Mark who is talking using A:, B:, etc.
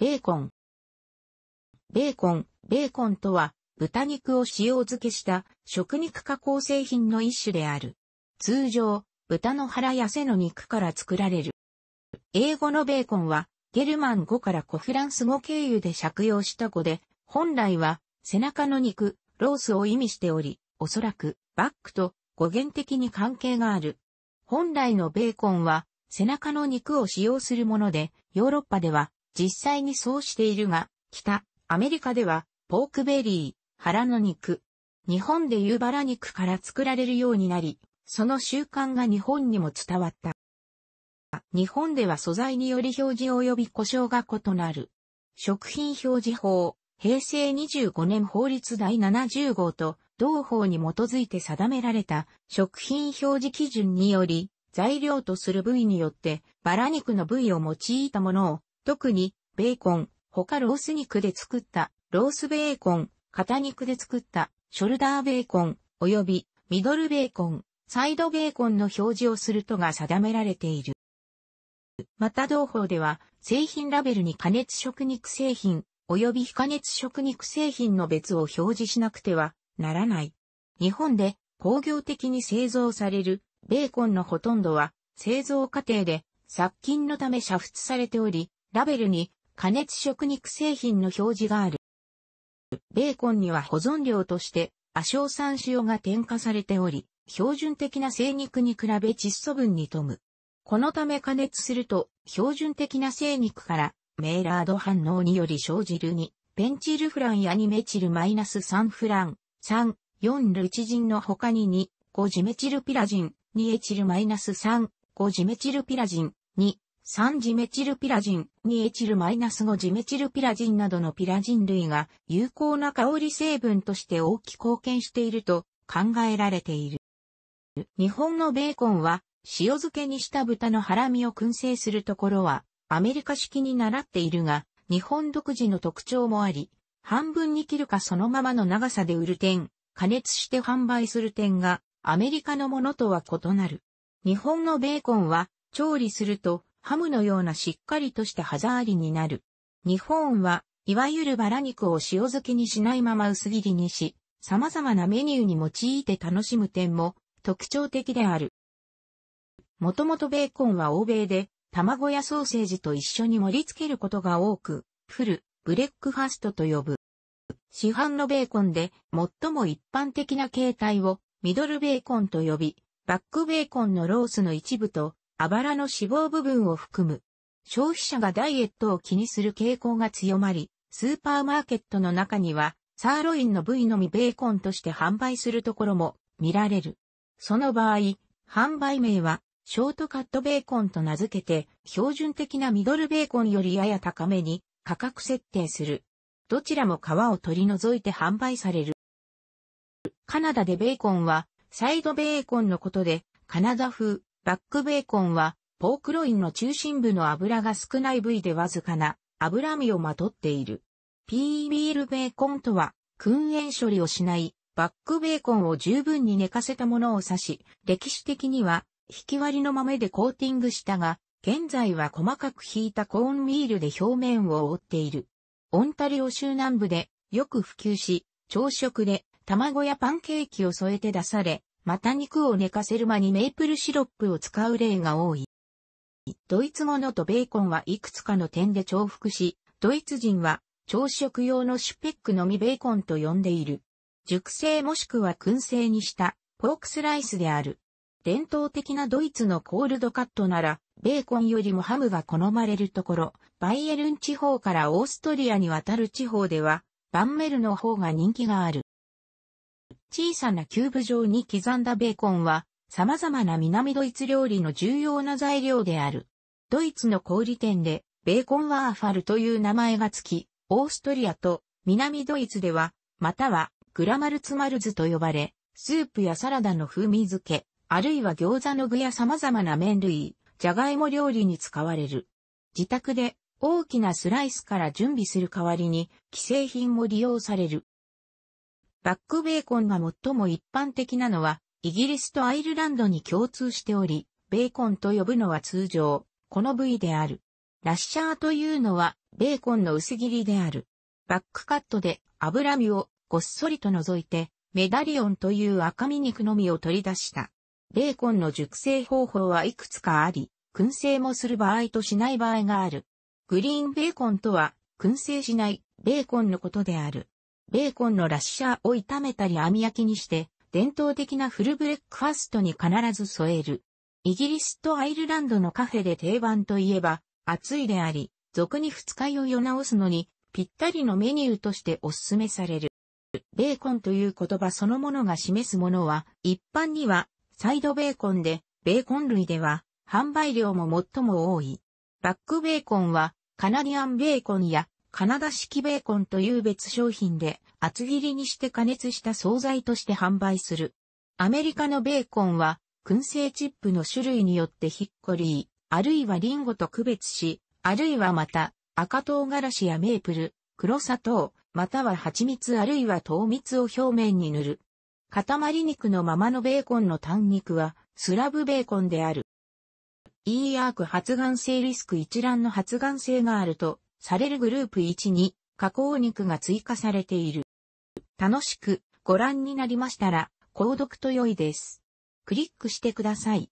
A: ベーコン。ベーコン、ベーコンとは、豚肉を使用漬けした食肉加工製品の一種である。通常、豚の腹や背の肉から作られる。英語のベーコンは、ゲルマン語からコフランス語経由で借用した語で、本来は、背中の肉、ロースを意味しており、おそらく、バックと語源的に関係がある。本来のベーコンは、背中の肉を使用するもので、ヨーロッパでは、実際にそうしているが、北、アメリカでは、ポークベリー、腹の肉。日本でいうバラ肉から作られるようになり、その習慣が日本にも伝わった。日本では素材により表示及び故障が異なる。食品表示法、平成25年法律第70号と同法に基づいて定められた食品表示基準により、材料とする部位によってバラ肉の部位を用いたものを特に、ベーコン、他ロース肉で作った、ロースベーコン、肩肉で作った、ショルダーベーコン、及び、ミドルベーコン、サイドベーコンの表示をするとが定められている。また同法では、製品ラベルに加熱食肉製品、及び非加熱食肉製品の別を表示しなくてはならない。日本で工業的に製造されるベーコンのほとんどは製造過程で殺菌のため煮沸されており、ラベルに加熱食肉製品の表示がある。ベーコンには保存料として亜硝酸塩が添加されており、標準的な生肉に比べ窒素分に富む。このため加熱すると、標準的な生肉からメーラード反応により生じるに、ペンチルフランやニメチルマイナス3フラン、3、4ルチジンの他に2、5ジメチルピラジン、2エチルマイナス3、5ジメチルピラジン、2、3ジメチルピラジン、2エチルマイナス -5 ジメチルピラジンなどのピラジン類が有効な香り成分として大きく貢献していると考えられている。日本のベーコンは塩漬けにした豚のハラミを燻製するところはアメリカ式に習っているが日本独自の特徴もあり、半分に切るかそのままの長さで売る点、加熱して販売する点がアメリカのものとは異なる。日本のベーコンは調理するとハムのようなしっかりとした歯触りになる。日本は、いわゆるバラ肉を塩漬けにしないまま薄切りにし、様々なメニューに用いて楽しむ点も特徴的である。もともとベーコンは欧米で卵やソーセージと一緒に盛り付けることが多く、フル、ブレックファストと呼ぶ。市販のベーコンで最も一般的な形態をミドルベーコンと呼び、バックベーコンのロースの一部とあばらの脂肪部分を含む。消費者がダイエットを気にする傾向が強まり、スーパーマーケットの中には、サーロインの部位のみベーコンとして販売するところも見られる。その場合、販売名は、ショートカットベーコンと名付けて、標準的なミドルベーコンよりやや高めに価格設定する。どちらも皮を取り除いて販売される。カナダでベーコンは、サイドベーコンのことで、カナダ風、バックベーコンは、ポークロインの中心部の油が少ない部位でわずかな脂身をまとっている。ピービールベーコンとは、燻煙処理をしない、バックベーコンを十分に寝かせたものを指し、歴史的には、引き割りの豆でコーティングしたが、現在は細かく引いたコーンミールで表面を覆っている。オンタリオ州南部でよく普及し、朝食で卵やパンケーキを添えて出され、また肉を寝かせる間にメープルシロップを使う例が多い。ドイツものとベーコンはいくつかの点で重複し、ドイツ人は朝食用のシュペックのみベーコンと呼んでいる。熟成もしくは燻製にしたポークスライスである。伝統的なドイツのコールドカットなら、ベーコンよりもハムが好まれるところ、バイエルン地方からオーストリアに渡る地方では、バンメルの方が人気がある。小さなキューブ状に刻んだベーコンは、様々な南ドイツ料理の重要な材料である。ドイツの小売店で、ベーコンワーファルという名前がつき、オーストリアと南ドイツでは、またはグラマルツマルズと呼ばれ、スープやサラダの風味付け、あるいは餃子の具や様々な麺類、じゃがいも料理に使われる。自宅で大きなスライスから準備する代わりに、既製品も利用される。バックベーコンが最も一般的なのは、イギリスとアイルランドに共通しており、ベーコンと呼ぶのは通常、この部位である。ラッシャーというのは、ベーコンの薄切りである。バックカットで脂身をごっそりと除いて、メダリオンという赤身肉のみを取り出した。ベーコンの熟成方法はいくつかあり、燻製もする場合としない場合がある。グリーンベーコンとは、燻製しないベーコンのことである。ベーコンのラッシャーを炒めたり網焼きにして、伝統的なフルブレックファストに必ず添える。イギリスとアイルランドのカフェで定番といえば、暑いであり、俗に二日酔いを直すのに、ぴったりのメニューとしておすすめされる。ベーコンという言葉そのものが示すものは、一般には、サイドベーコンで、ベーコン類では、販売量も最も多い。バックベーコンは、カナディアンベーコンや、カナダ式ベーコンという別商品で厚切りにして加熱した惣菜として販売する。アメリカのベーコンは燻製チップの種類によってヒッコリー、あるいはリンゴと区別し、あるいはまた赤唐辛子やメープル、黒砂糖、または蜂蜜あるいは糖蜜を表面に塗る。塊肉のままのベーコンの単肉はスラブベーコンである。ER 発がん性リスク一覧の発がん性があるとされるグループ1に加工肉が追加されている。楽しくご覧になりましたら、購読と良いです。クリックしてください。